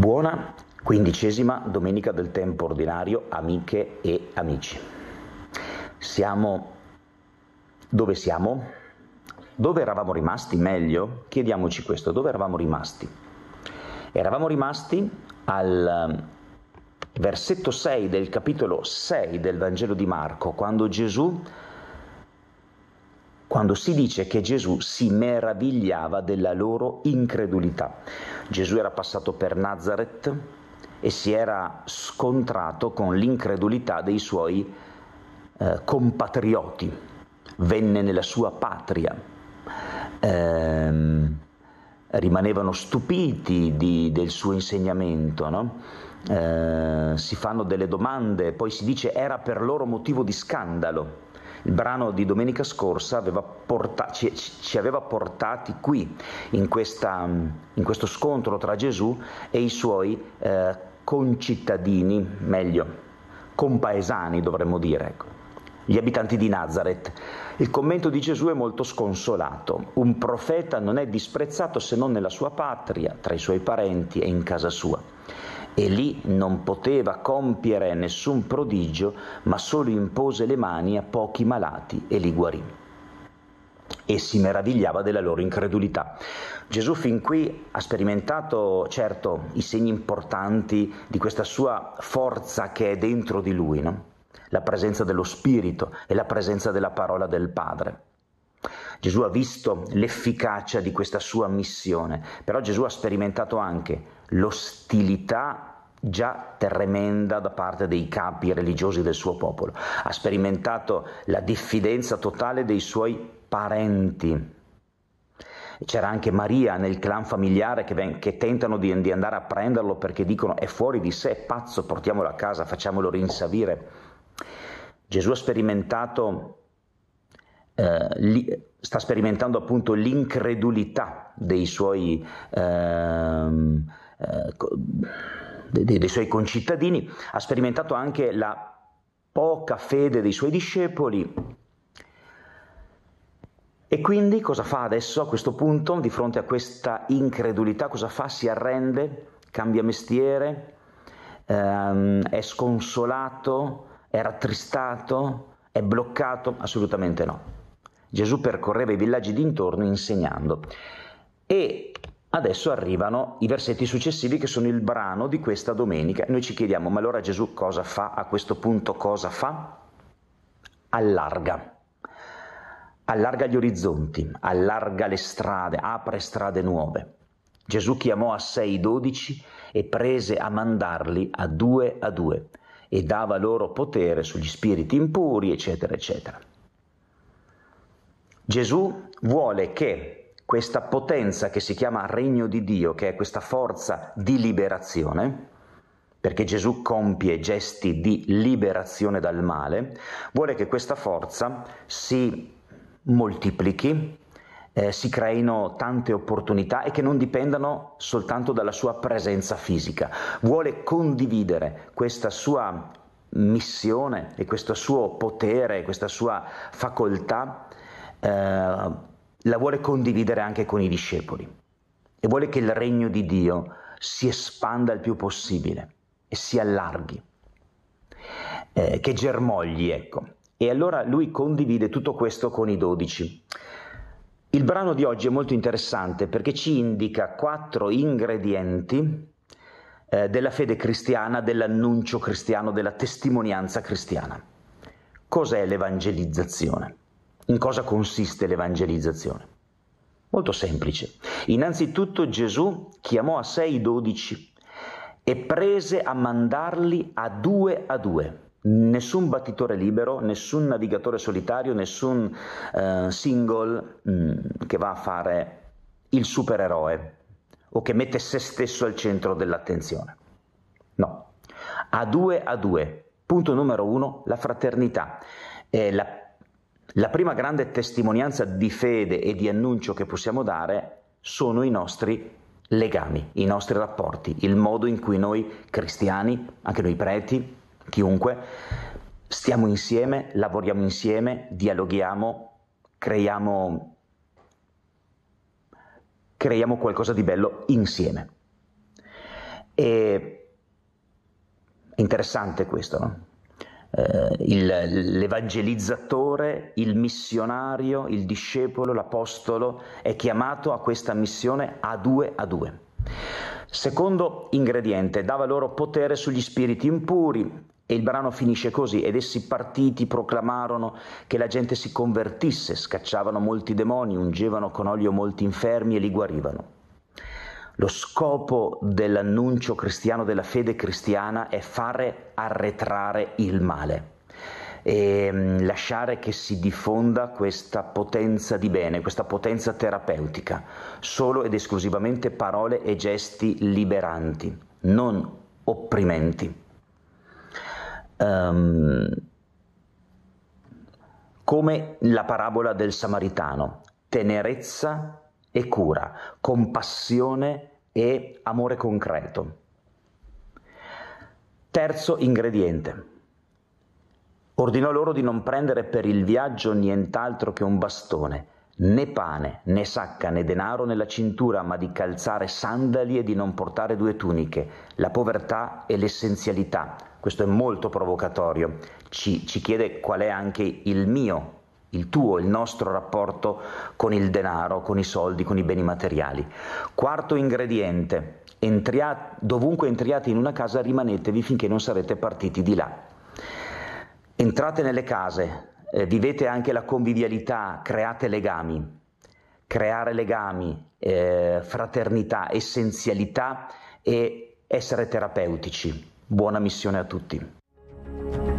Buona quindicesima domenica del tempo ordinario, amiche e amici. Siamo dove siamo? Dove eravamo rimasti? Meglio, chiediamoci questo, dove eravamo rimasti? Eravamo rimasti al um, versetto 6 del capitolo 6 del Vangelo di Marco, quando Gesù quando si dice che Gesù si meravigliava della loro incredulità. Gesù era passato per Nazareth e si era scontrato con l'incredulità dei suoi eh, compatrioti, venne nella sua patria. Ehm, rimanevano stupiti di, del suo insegnamento, no? eh, si fanno delle domande, poi si dice era per loro motivo di scandalo. Il brano di domenica scorsa aveva portato, ci, ci, aveva portati qui, in, questa, in, questo scontro tra Gesù e i suoi eh, concittadini, meglio, compaesani dovremmo dire, ecco, gli abitanti di Nazareth. Il commento di Gesù è molto sconsolato. Un profeta non è disprezzato se non nella sua patria, tra i suoi parenti e in casa sua e lì non poteva compiere nessun prodigio, ma solo impose le mani a pochi malati e li guarì. E si meravigliava della loro incredulità. Gesù fin qui ha sperimentato certo i segni importanti di questa sua forza che è dentro di lui, no? la presenza dello Spirito e la presenza della parola del Padre Gesù ha visto l'efficacia di questa sua missione, però Gesù ha sperimentato anche l'ostilità già tremenda da parte dei capi religiosi del suo popolo, ha sperimentato la diffidenza totale dei suoi parenti. C'era anche Maria nel clan familiare che, ven- che tentano di, di andare a prenderlo perché dicono è fuori di sé, è pazzo, portiamolo a casa, facciamolo rinsavire. Gesù ha sperimentato eh, sta sperimentando appunto l'incredulità dei suoi, ehm, eh, dei, dei suoi concittadini, ha sperimentato anche la poca fede dei suoi discepoli e quindi cosa fa adesso a questo punto, di fronte a questa incredulità? Cosa fa? Si arrende, cambia mestiere, ehm, è sconsolato, è rattristato, è bloccato? Assolutamente no. Gesù percorreva i villaggi d'intorno insegnando. E adesso arrivano i versetti successivi che sono il brano di questa domenica. Noi ci chiediamo, ma allora Gesù cosa fa? A questo punto cosa fa? Allarga. Allarga gli orizzonti, allarga le strade, apre strade nuove. Gesù chiamò a sé i dodici e prese a mandarli a due a due e dava loro potere sugli spiriti impuri, eccetera, eccetera. Gesù vuole che questa potenza che si chiama regno di Dio, che è questa forza di liberazione, perché Gesù compie gesti di liberazione dal male, vuole che questa forza si moltiplichi, eh, si creino tante opportunità e che non dipendano soltanto dalla sua presenza fisica. Vuole condividere questa sua missione e questo suo potere, questa sua facoltà eh, la vuole condividere anche con i discepoli e vuole che il regno di Dio si espanda il più possibile e si allarghi, eh, che germogli, ecco. E allora lui condivide tutto questo con i dodici. Il brano di oggi è molto interessante perché ci indica quattro ingredienti eh, della fede cristiana, dell'annuncio cristiano, della testimonianza cristiana. Cos'è l'evangelizzazione? In cosa consiste l'evangelizzazione? Molto semplice. Innanzitutto Gesù chiamò a sé i dodici e prese a mandarli a due a due. Nessun battitore libero, nessun navigatore solitario, nessun eh, single mh, mm, che va a fare il supereroe o che mette se stesso al centro dell'attenzione. No. A due a due. Punto numero uno, la fraternità. È eh, la la prima grande testimonianza di fede e di annuncio che possiamo dare sono i nostri legami, i nostri rapporti, il modo in cui noi cristiani, anche noi preti, chiunque, stiamo insieme, lavoriamo insieme, dialoghiamo, creiamo, creiamo qualcosa di bello insieme. E è interessante questo, no? eh, il, l'evangelizzatore, il missionario, il discepolo, l'apostolo è chiamato a questa missione a due a due. Secondo ingrediente, dava loro potere sugli spiriti impuri, e il brano finisce così, ed essi partiti proclamarono che la gente si convertisse, scacciavano molti demoni, ungevano con olio molti infermi e li guarivano. Lo scopo dell'annuncio cristiano, della fede cristiana, è fare arretrare il male e mm, lasciare che si diffonda questa potenza di bene, questa potenza terapeutica, solo ed esclusivamente parole e gesti liberanti, non opprimenti. Um, come la parabola del samaritano, tenerezza e cura, compassione e e amore concreto. Terzo ingrediente. Ordinò loro di non prendere per il viaggio nient'altro che un bastone, né pane, né sacca, né denaro nella cintura, ma di calzare sandali e di non portare due tuniche, la povertà e l'essenzialità. Questo è molto provocatorio, ci, ci chiede qual è anche il mio il tuo, il nostro rapporto con il denaro, con i soldi, con i beni materiali. Quarto ingrediente, entria- dovunque entriate in una casa rimanetevi finché non sarete partiti di là. Entrate nelle case, eh, vivete anche la convivialità, create legami. Creare legami, eh, fraternità, essenzialità e essere terapeutici. Buona missione a tutti.